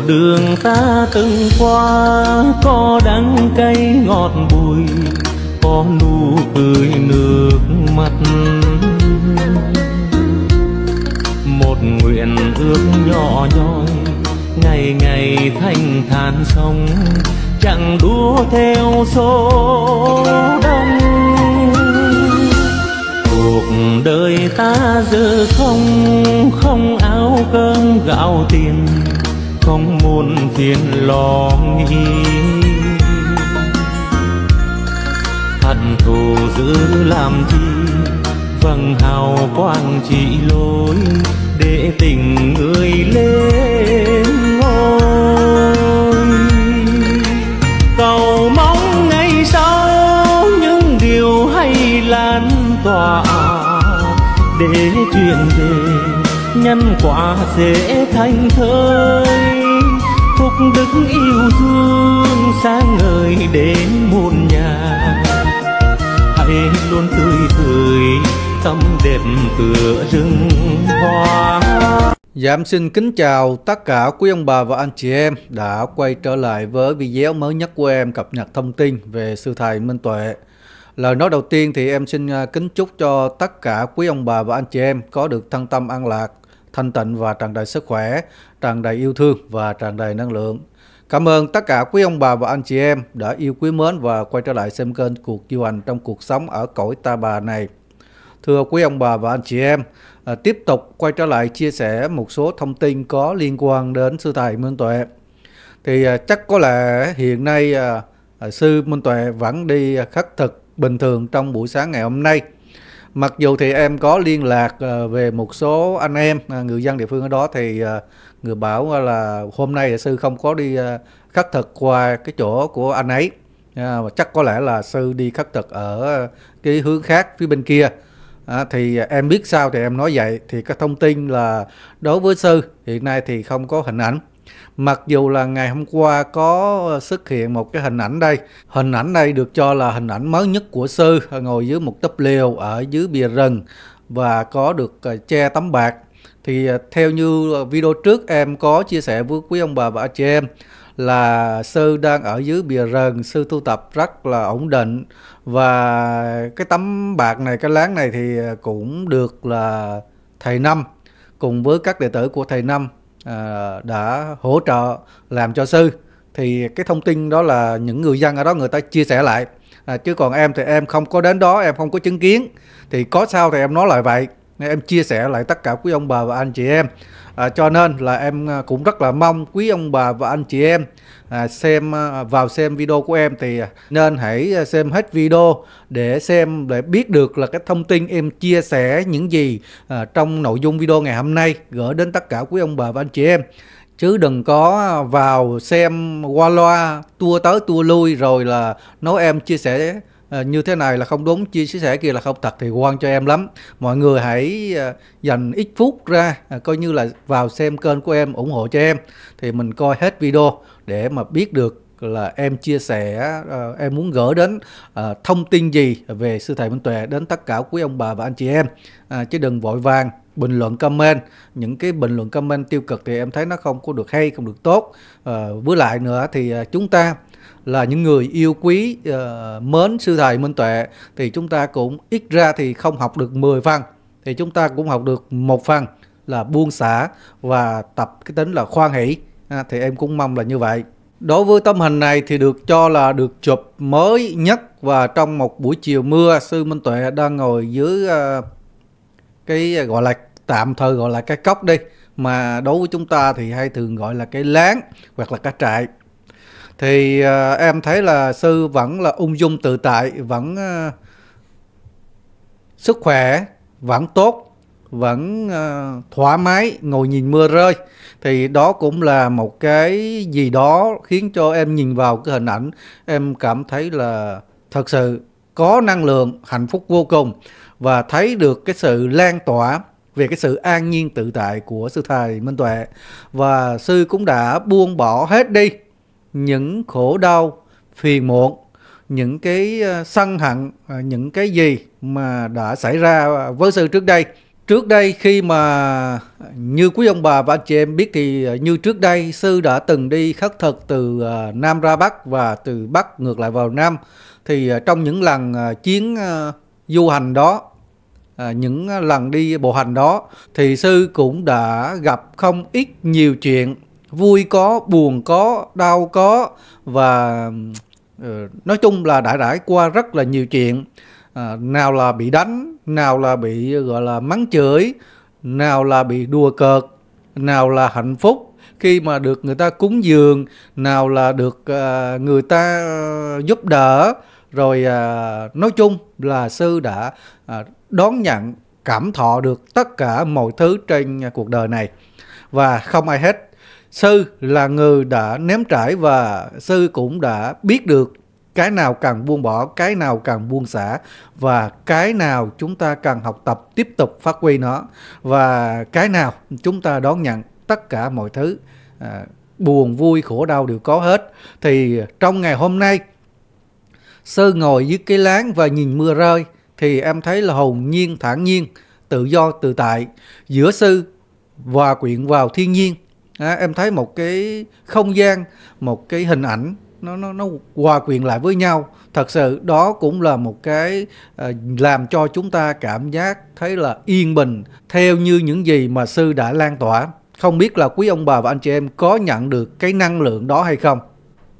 đường ta từng qua có đắng cay ngọt bùi có nụ cười nước mắt một nguyện ước nhỏ nhoi ngày ngày thanh thản sống chẳng đua theo số đông cuộc đời ta giờ không không áo cơm gạo tiền không muốn phiền lo nghĩ hận thù giữ làm chi vầng hào quang chỉ lối để tình người lên ngôi cầu mong ngày sau những điều hay lan tỏa để truyền về nhân quả dễ thành thơi phúc đức yêu thương sáng ngời đến muôn nhà hãy luôn tươi cười tâm đẹp tựa rừng hoa Dạ em xin kính chào tất cả quý ông bà và anh chị em đã quay trở lại với video mới nhất của em cập nhật thông tin về sư thầy Minh Tuệ. Lời nói đầu tiên thì em xin à, kính chúc cho tất cả quý ông bà và anh chị em có được thân tâm an lạc, thanh tịnh và tràn đầy sức khỏe tràn đầy yêu thương và tràn đầy năng lượng. Cảm ơn tất cả quý ông bà và anh chị em đã yêu quý mến và quay trở lại xem kênh Cuộc Du Hành trong cuộc sống ở cõi ta bà này. Thưa quý ông bà và anh chị em, à, tiếp tục quay trở lại chia sẻ một số thông tin có liên quan đến Sư Thầy Minh Tuệ. Thì à, chắc có lẽ hiện nay à, Sư Minh Tuệ vẫn đi khắc thực bình thường trong buổi sáng ngày hôm nay – mặc dù thì em có liên lạc ờ, về một số anh em ờ, người dân địa phương ở đó thì ờ, người bảo là hôm nay sư không có đi khắc thực qua cái chỗ của anh ấy và chắc có lẽ là sư đi khắc thực ở cái hướng khác phía bên kia à, thì em biết sao thì em nói vậy thì cái thông tin là đối với sư hiện nay thì không có hình ảnh Mặc dù là ngày hôm qua có ờ, xuất hiện một cái hình ảnh đây, hình ảnh đây được cho là hình ảnh mới nhất của sư ngồi dưới một tấp liều ở dưới bìa rừng và có được ờ, che tấm bạc. Thì ờ, theo như video trước em có chia sẻ với quý ông bà và chị em là sư đang ở dưới bìa rừng sư tu tập rất là ổn định và cái tấm bạc này cái láng này thì cũng được là thầy năm cùng với các đệ tử của thầy năm À, đã hỗ trợ làm cho sư thì cái thông tin đó là những người dân ở đó người ta chia sẻ lại à, chứ còn em thì em không có đến đó em không có chứng kiến thì có sao thì em nói lại vậy em chia sẻ lại tất cả quý ông bà và anh chị em à, cho nên là em à, cũng rất là mong quý ông bà và anh chị em à, xem à, vào xem video của em thì à, nên hãy xem hết video để xem để biết được là cái thông tin em chia sẻ những gì à, trong nội dung video ngày hôm nay gửi đến tất cả quý ông bà và anh chị em chứ đừng có vào xem qua loa tua tới tua lui rồi là nói em chia sẻ Ờ, như thế này là không đúng chia sẻ kia là không thật thì quan cho em lắm mọi người hãy ờ, dành ít phút ra ờ, coi như là vào xem kênh của em ủng hộ cho em thì mình coi hết video để mà biết được là em chia sẻ em muốn gửi đến thông tin gì về sư thầy Minh Tuệ đến tất cả quý ông bà và anh chị em chứ đừng vội vàng bình luận comment những cái bình luận comment tiêu cực thì em thấy nó không có được hay không được tốt uh, với lại nữa thì chúng ta là những người yêu quý uh, mến sư thầy Minh Tuệ thì chúng ta cũng ít ra thì không học được 10 văn thì chúng ta cũng học được một văn là buông xả và tập cái tính là khoan hỷ à, thì em cũng mong là như vậy đối với tâm hình này thì được cho là được chụp mới nhất và trong một buổi chiều mưa sư Minh Tuệ đang ngồi dưới uh, cái ờ, gọi là tạm thời gọi là cái cốc đi mà đối với chúng ta thì hay thường gọi là cái láng hoặc là cái trại thì uh, em thấy là sư vẫn là ung dung tự tại vẫn uh, sức khỏe vẫn tốt vẫn uh, thoải mái ngồi nhìn mưa rơi thì đó cũng là một cái gì đó khiến cho em nhìn vào cái hình ảnh em cảm thấy là thật sự có năng lượng hạnh phúc vô cùng và thấy được cái sự lan tỏa về cái sự an nhiên tự tại của sư thầy Minh Tuệ và sư cũng đã buông bỏ hết đi những khổ đau phiền muộn những cái ờ, sân hận ờ, những cái gì mà đã xảy ra với sư trước đây trước đây khi mà như quý ông bà và anh chị em biết thì ờ, như trước đây sư đã từng đi khất thực từ nam ra bắc và từ bắc ngược lại vào nam thì trong những lần chiến du hành đó những lần đi bộ hành đó thì sư cũng đã gặp không ít nhiều chuyện vui có buồn có đau có và ờ, nói chung là đã trải qua rất là nhiều chuyện à, nào là bị đánh nào là bị gọi là mắng chửi nào là bị đùa cợt nào là hạnh phúc khi mà được người ta cúng dường nào là được à, người ta à, giúp đỡ rồi à, nói chung là sư đã à, đón nhận cảm thọ được tất cả mọi thứ trên cuộc đời này và không ai hết Sư là người đã ném trải và sư cũng đã biết được cái nào cần buông bỏ, cái nào cần buông xả và cái nào chúng ta cần học tập tiếp tục phát huy nó và cái nào chúng ta đón nhận tất cả mọi thứ à, buồn vui khổ đau đều có hết thì trong ngày hôm nay sư ngồi dưới cái láng và nhìn mưa rơi thì em thấy là hồn nhiên thản nhiên tự do tự tại giữa sư và quyện vào thiên nhiên à, em thấy một cái không gian một cái hình ảnh nó nó nó hòa quyện lại với nhau thật sự đó cũng là một cái à, làm cho chúng ta cảm giác thấy là yên bình theo như những gì mà sư đã lan tỏa không biết là quý ông bà và anh chị em có nhận được cái năng lượng đó hay không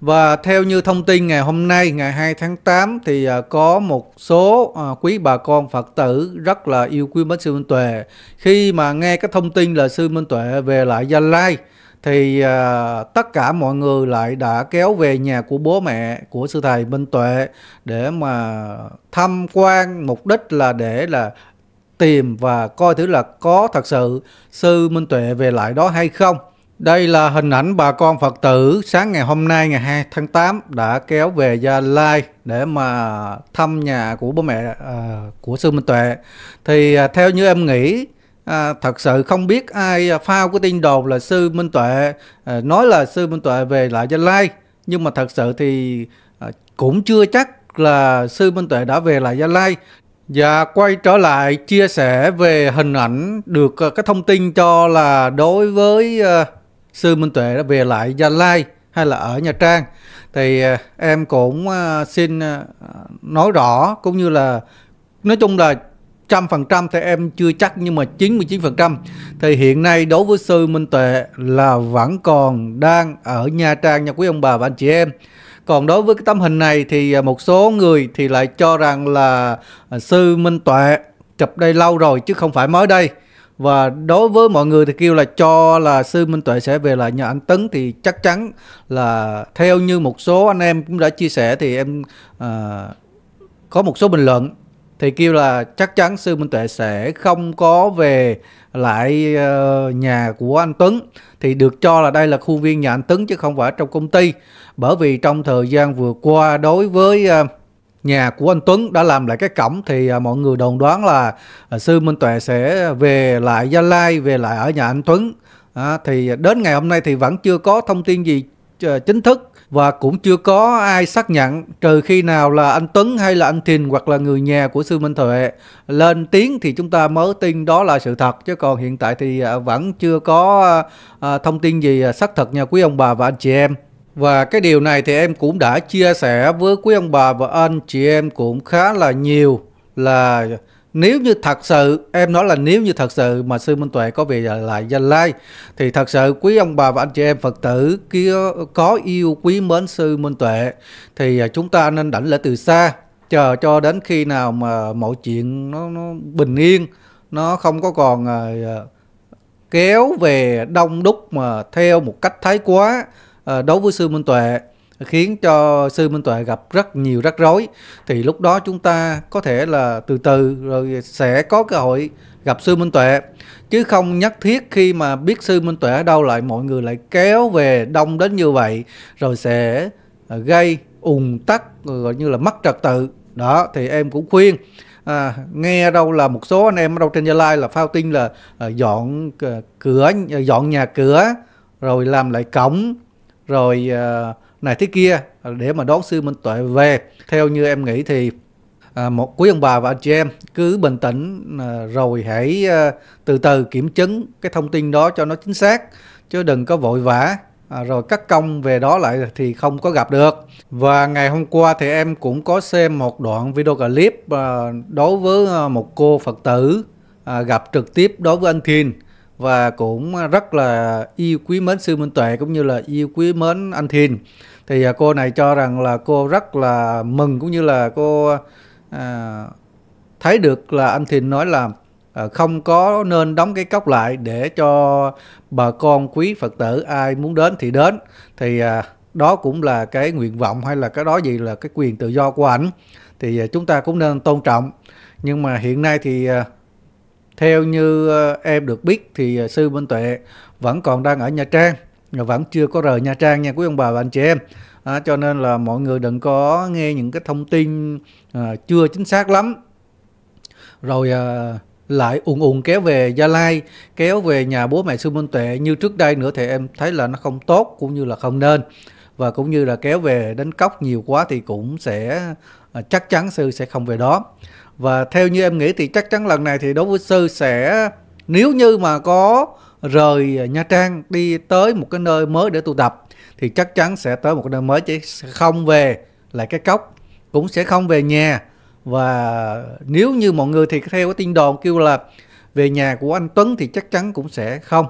và theo như thông tin ngày hôm nay, ngày 2 tháng 8 thì à, có một số à, quý bà con Phật tử rất là yêu quý Mến Sư Minh Tuệ. Khi mà nghe cái thông tin là Sư Minh Tuệ về lại Gia Lai thì à, tất cả mọi người lại đã kéo về nhà của bố mẹ của Sư Thầy Minh Tuệ để mà tham quan mục đích là để là tìm và coi thử là có thật sự Sư Minh Tuệ về lại đó hay không. Đây là hình ảnh bà con Phật tử sáng ngày hôm nay ngày 2 tháng 8 đã kéo về Gia Lai để mà thăm nhà của bố mẹ à, của Sư Minh Tuệ. Thì à, theo như em nghĩ à, thật sự không biết ai phao cái tin đồn là Sư Minh Tuệ à, nói là Sư Minh Tuệ về lại Gia Lai nhưng mà thật sự thì à, cũng chưa chắc là Sư Minh Tuệ đã về lại Gia Lai và quay trở lại chia sẻ về hình ảnh được à, cái thông tin cho là đối với à, sư Minh Tuệ đã về lại Gia Lai hay là ở Nha Trang thì à, em cũng à, xin à, nói rõ cũng như là nói chung là trăm phần trăm thì em chưa chắc nhưng mà 99 phần trăm thì hiện nay đối với sư Minh Tuệ là vẫn còn đang ở Nha Trang nha quý ông bà và anh chị em còn đối với cái tấm hình này thì một số người thì lại cho rằng là sư Minh Tuệ chụp đây lâu rồi chứ không phải mới đây và đối với mọi người thì kêu là cho là sư Minh Tuệ sẽ về lại nhà anh Tấn thì chắc chắn là theo như một số anh em cũng đã chia sẻ thì em à, có một số bình luận thì kêu là chắc chắn sư Minh Tuệ sẽ không có về lại uh, nhà của anh Tuấn thì được cho là đây là khu viên nhà anh Tuấn chứ không phải trong công ty bởi vì trong thời gian vừa qua đối với uh, nhà của anh Tuấn đã làm lại cái cổng thì à, mọi người đồn đoán là à, sư Minh Tuệ sẽ về lại Gia Lai, về lại ở nhà anh Tuấn. À, thì đến ngày hôm nay thì vẫn chưa có thông tin gì à, chính thức và cũng chưa có ai xác nhận trừ khi nào là anh Tuấn hay là anh Thìn hoặc là người nhà của Sư Minh Tuệ lên tiếng thì chúng ta mới tin đó là sự thật chứ còn hiện tại thì vẫn chưa có thông tin gì xác thật nha quý ông bà và anh chị em. Và cái điều này thì em cũng đã chia sẻ với quý ông bà và anh chị em cũng khá là nhiều là nếu như thật sự em nói là nếu như thật sự mà sư minh tuệ có về lại gia lai thì thật sự quý ông bà và anh chị em phật tử kia có yêu quý mến sư minh tuệ thì à, chúng ta nên đảnh lễ từ xa chờ cho đến khi nào mà mọi chuyện nó, nó bình yên nó không có còn à, à, kéo về đông đúc mà theo một cách thái quá Ờ, đối với sư Minh Tuệ khiến cho sư Minh Tuệ gặp rất nhiều rắc rối thì lúc đó chúng ta có thể là từ từ rồi sẽ có cơ hội gặp sư Minh Tuệ chứ không nhất thiết khi mà biết sư Minh Tuệ ở đâu lại mọi người lại kéo về đông đến như vậy rồi sẽ ờ, gây ùn tắc gọi như là mất trật tự đó thì em cũng khuyên à, nghe đâu là một số anh em ở đâu trên gia lai là phao tin là à, dọn cửa dọn nhà cửa rồi làm lại cổng rồi ờ, này thế kia để mà đón sư Minh Tuệ về. Theo như em nghĩ thì ờ, một quý ông bà và anh chị em cứ bình tĩnh ờ, rồi hãy từ từ kiểm chứng cái thông tin đó cho nó chính xác chứ đừng có vội vã à, rồi cắt công về đó lại thì không có gặp được và ngày hôm qua thì em cũng có xem một đoạn video clip đối với một cô phật tử gặp trực tiếp đối với anh Thiên và cũng rất là yêu quý mến sư Minh Tuệ cũng như là yêu quý mến anh Thiên. Thì à, cô này cho rằng là cô rất là mừng cũng như là cô à, thấy được là anh Thiên nói là à, không có nên đóng cái cốc lại để cho bà con quý Phật tử ai muốn đến thì đến. Thì à, đó cũng là cái nguyện vọng hay là cái đó gì là cái quyền tự do của ảnh thì à, chúng ta cũng nên tôn trọng nhưng mà hiện nay thì à, theo như ờ, em được biết thì ờ, sư Minh Tuệ vẫn còn đang ở Nha Trang, và vẫn chưa có rời Nha Trang nha quý ông bà và anh chị em. À, cho nên là mọi người đừng có nghe những cái thông tin à, chưa chính xác lắm. Rồi à, lại ùn ùn kéo về Gia Lai, kéo về nhà bố mẹ sư Minh Tuệ như trước đây nữa thì em thấy là nó không tốt cũng như là không nên. Và cũng như là kéo về đến cốc nhiều quá thì cũng sẽ chắc chắn sư sẽ không về đó và theo như em nghĩ thì chắc chắn lần này thì đối với Sư sẽ nếu như mà có rời Nha Trang đi tới một cái nơi mới để tu tập thì chắc chắn sẽ tới một cái nơi mới chứ không về lại cái cốc cũng sẽ không về nhà và nếu như mọi người thì theo cái tin đồn kêu là về nhà của anh Tuấn thì chắc chắn cũng sẽ không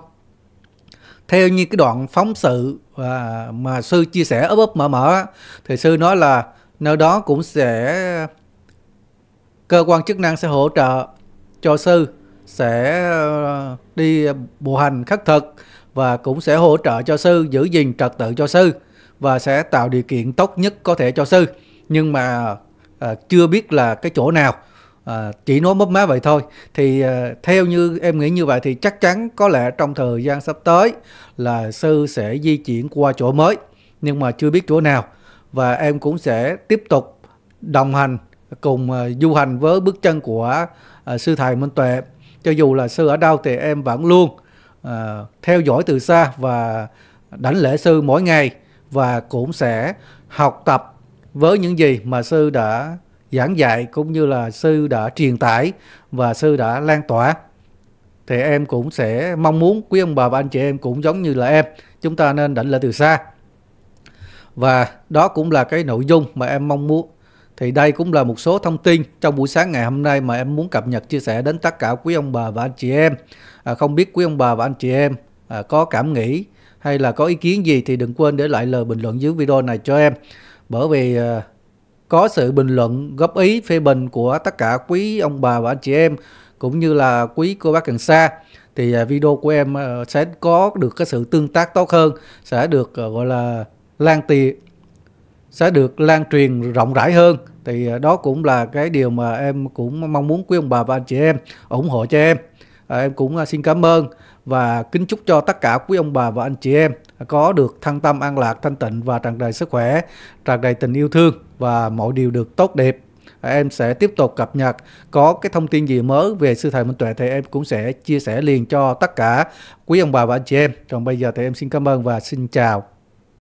theo như cái đoạn phóng sự và mà sư chia sẻ ấp ấp mở mở thì sư nói là nơi đó cũng sẽ cơ quan chức năng sẽ hỗ trợ cho sư sẽ ờ, đi ờ, bộ hành khắc thực và cũng sẽ hỗ trợ cho sư giữ gìn trật tự cho sư và sẽ tạo điều kiện tốt nhất có thể cho sư nhưng mà à, chưa biết là cái chỗ nào à, chỉ nói mất má vậy thôi thì à, theo như em nghĩ như vậy thì chắc chắn có lẽ trong thời gian sắp tới là sư sẽ di chuyển qua chỗ mới nhưng mà chưa biết chỗ nào và em cũng sẽ tiếp tục đồng hành cùng ờ, du hành với bước chân của ờ, sư thầy Minh Tuệ. Cho dù là sư ở đâu thì em vẫn luôn ờ, theo dõi từ xa và đảnh lễ sư mỗi ngày và cũng sẽ học tập với những gì mà sư đã giảng dạy cũng như là sư đã truyền tải và sư đã lan tỏa thì em cũng sẽ mong muốn quý ông bà và anh chị em cũng giống như là em chúng ta nên đảnh lễ từ xa và đó cũng là cái nội dung mà em mong muốn thì đây cũng là một số thông tin trong buổi sáng ngày hôm nay mà em muốn cập nhật chia sẻ đến tất cả quý ông bà và anh chị em. À, không biết quý ông bà và anh chị em à, có cảm nghĩ hay là có ý kiến gì thì đừng quên để lại lời bình luận dưới video này cho em. Bởi vì à, có sự bình luận, góp ý, phê bình của tất cả quý ông bà và anh chị em cũng như là quý cô bác cần xa thì à, video của em à, sẽ có được cái sự tương tác tốt hơn sẽ được à, gọi là lan tiền sẽ được lan truyền rộng rãi hơn thì à, đó cũng là cái điều mà em cũng mong muốn quý ông bà và anh chị em ủng hộ cho em à, em cũng à, xin cảm ơn và kính chúc cho tất cả quý ông bà và anh chị em có được thăng tâm an lạc thanh tịnh và tràn đầy sức khỏe tràn đầy tình yêu thương và mọi điều được tốt đẹp em sẽ tiếp tục cập nhật có cái thông tin gì mới về sư thầy minh tuệ thì em cũng sẽ chia sẻ liền cho tất cả quý ông bà và anh chị em còn bây giờ thì em xin cảm ơn và xin chào